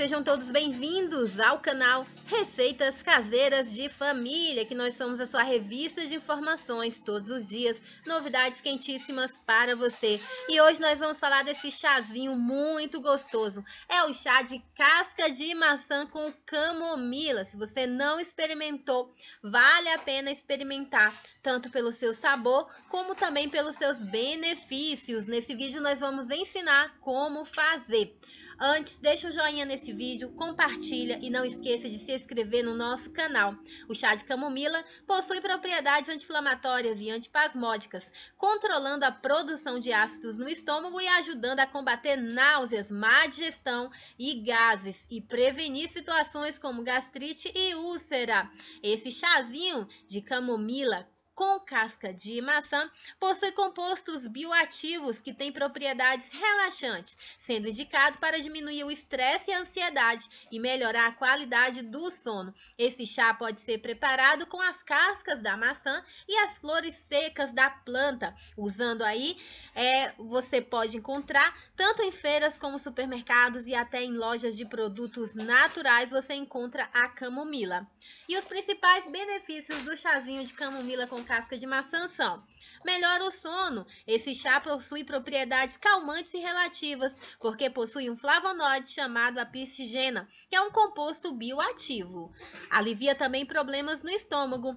Sejam todos bem-vindos ao canal Receitas Caseiras de Família, que nós somos a sua revista de informações todos os dias, novidades quentíssimas para você. E hoje nós vamos falar desse chazinho muito gostoso. É o chá de casca de maçã com camomila. Se você não experimentou, vale a pena experimentar, tanto pelo seu sabor como também pelos seus benefícios. Nesse vídeo nós vamos ensinar como fazer. Antes, deixa o joinha nesse vídeo, compartilha e não esqueça de se inscrever no nosso canal. O chá de camomila possui propriedades anti-inflamatórias e antipasmódicas, controlando a produção de ácidos no estômago e ajudando a combater náuseas, má digestão e gases e prevenir situações como gastrite e úlcera. Esse chazinho de camomila com casca de maçã possui compostos bioativos que têm propriedades relaxantes, sendo indicado para diminuir o estresse e a ansiedade e melhorar a qualidade do sono. Esse chá pode ser preparado com as cascas da maçã e as flores secas da planta. Usando aí, é, você pode encontrar tanto em feiras como supermercados e até em lojas de produtos naturais você encontra a camomila. E os principais benefícios do chazinho de camomila com com casca de maçã são: melhora o sono. Esse chá possui propriedades calmantes e relativas, porque possui um flavonoide chamado apistigena, que é um composto bioativo. Alivia também problemas no estômago,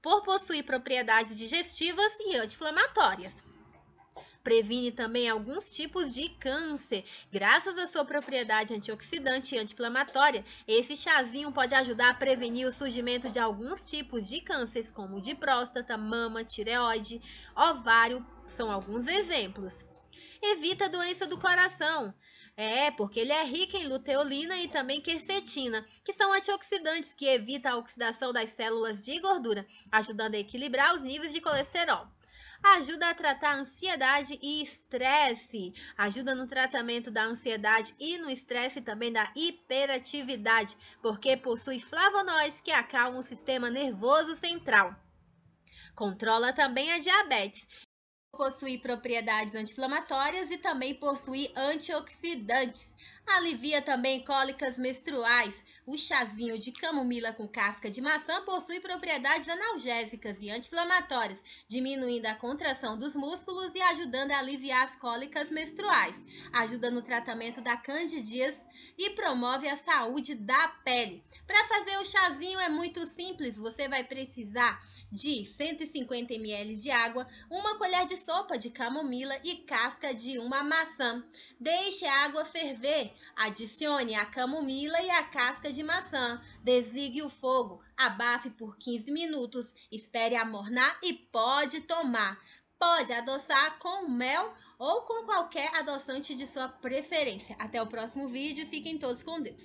por possuir propriedades digestivas e anti-inflamatórias. Previne também alguns tipos de câncer. Graças à sua propriedade antioxidante e anti-inflamatória, esse chazinho pode ajudar a prevenir o surgimento de alguns tipos de cânceres, como de próstata, mama, tireoide, ovário, são alguns exemplos. Evita a doença do coração. É, porque ele é rico em luteolina e também quercetina, que são antioxidantes que evitam a oxidação das células de gordura, ajudando a equilibrar os níveis de colesterol ajuda a tratar ansiedade e estresse, ajuda no tratamento da ansiedade e no estresse também da hiperatividade, porque possui flavonoides que acalmam o sistema nervoso central. Controla também a diabetes possui propriedades anti-inflamatórias e também possui antioxidantes. Alivia também cólicas menstruais. O chazinho de camomila com casca de maçã possui propriedades analgésicas e anti-inflamatórias, diminuindo a contração dos músculos e ajudando a aliviar as cólicas menstruais. Ajuda no tratamento da candidíase e promove a saúde da pele. Para fazer o chazinho é muito simples, você vai precisar de 150 ml de água, uma colher de sopa de camomila e casca de uma maçã. Deixe a água ferver, adicione a camomila e a casca de maçã. Desligue o fogo, abafe por 15 minutos, espere amornar e pode tomar. Pode adoçar com mel ou com qualquer adoçante de sua preferência. Até o próximo vídeo, fiquem todos com Deus.